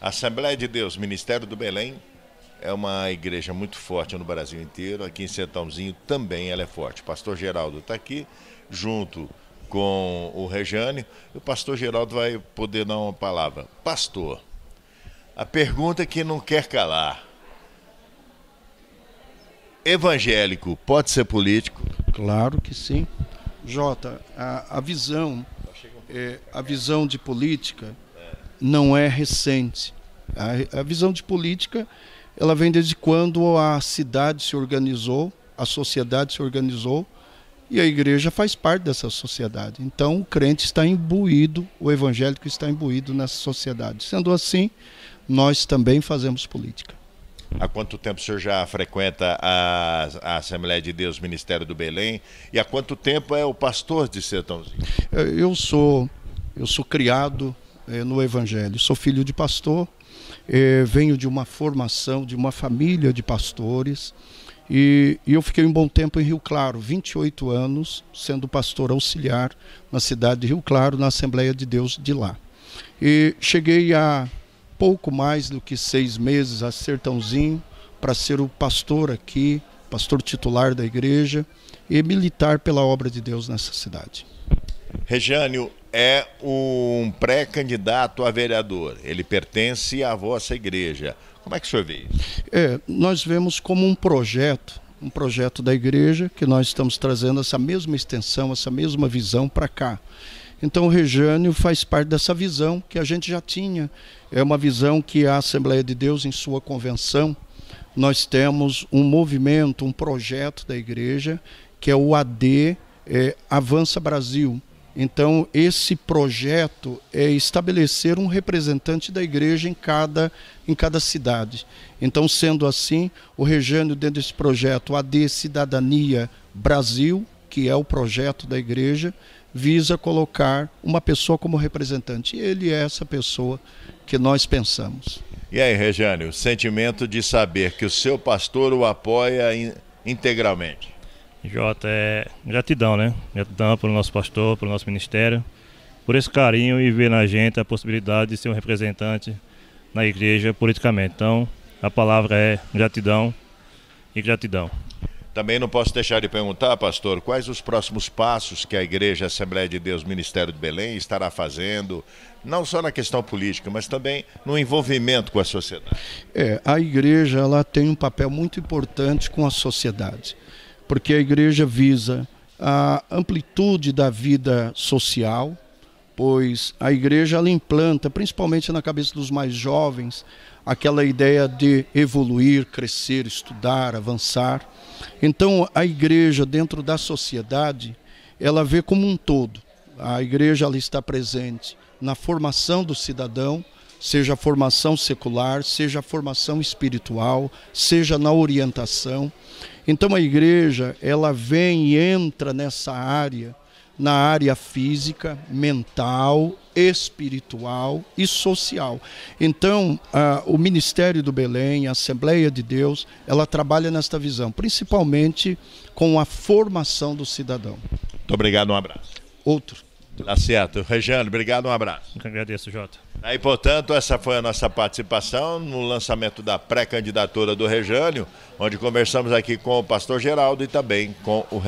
Assembleia de Deus, Ministério do Belém, é uma igreja muito forte no Brasil inteiro. Aqui em Sertãozinho também ela é forte. O pastor Geraldo está aqui, junto com o Rejane. O pastor Geraldo vai poder dar uma palavra. Pastor, a pergunta é que não quer calar. Evangélico pode ser político? Claro que sim. Jota, a, a visão, tá é, a visão de política não é recente. A, a visão de política ela vem desde quando a cidade se organizou, a sociedade se organizou e a igreja faz parte dessa sociedade. Então o crente está imbuído, o evangélico está imbuído nessa sociedade. Sendo assim, nós também fazemos política. Há quanto tempo o senhor já frequenta a, a Assembleia de Deus Ministério do Belém? E há quanto tempo é o pastor de Sertãozinho? Eu sou, eu sou criado eh, no Evangelho. Sou filho de pastor, eh, venho de uma formação, de uma família de pastores. E, e, eu fiquei um bom tempo em Rio Claro, 28 anos, sendo pastor auxiliar na cidade de Rio Claro, na Assembleia de Deus de lá. E cheguei a pouco mais do que seis meses a Sertãozinho para ser o pastor aqui, pastor titular da igreja e militar pela obra de Deus nessa cidade. Rejânio, é o um pré-candidato a vereador. Ele pertence à vossa igreja. Como é que o senhor vê isso? É, nós vemos como um projeto, um projeto da igreja, que nós estamos trazendo essa mesma extensão, essa mesma visão para cá. Então o Rejânio faz parte dessa visão que a gente já tinha. É uma visão que a Assembleia de Deus, em sua convenção, nós temos um movimento, um projeto da igreja, que é o AD é, Avança Brasil. Então, esse projeto é estabelecer um representante da igreja em cada, em cada cidade. Então, sendo assim, o Rejane, dentro desse projeto AD Cidadania Brasil, que é o projeto da igreja, visa colocar uma pessoa como representante. E ele é essa pessoa que nós pensamos. E aí, Rejane, o sentimento de saber que o seu pastor o apoia integralmente? Jota, é gratidão, né? Gratidão pelo nosso pastor, pelo nosso ministério, por esse carinho e ver na gente a possibilidade de ser um representante na igreja politicamente. Então, a palavra é gratidão e gratidão. Também não posso deixar de perguntar, pastor, quais os próximos passos que a Igreja Assembleia de Deus Ministério de Belém estará fazendo, não só na questão política, mas também no envolvimento com a sociedade? É, a Igreja ela tem um papel muito importante com a sociedade porque a igreja visa a amplitude da vida social, pois a igreja ela implanta, principalmente na cabeça dos mais jovens, aquela ideia de evoluir, crescer, estudar, avançar. Então, a igreja dentro da sociedade, ela vê como um todo. A igreja ela está presente na formação do cidadão, seja a formação secular, seja a formação espiritual, seja na orientação. Então a igreja, ela vem e entra nessa área, na área física, mental, espiritual e social. Então, a, o Ministério do Belém, a Assembleia de Deus, ela trabalha nesta visão, principalmente com a formação do cidadão. Muito obrigado, um abraço. Outro. Tá certo. Regiano obrigado, um abraço. Eu que agradeço, Jota. Aí, portanto, essa foi a nossa participação no lançamento da pré-candidatura do Rejânio, onde conversamos aqui com o pastor Geraldo e também com o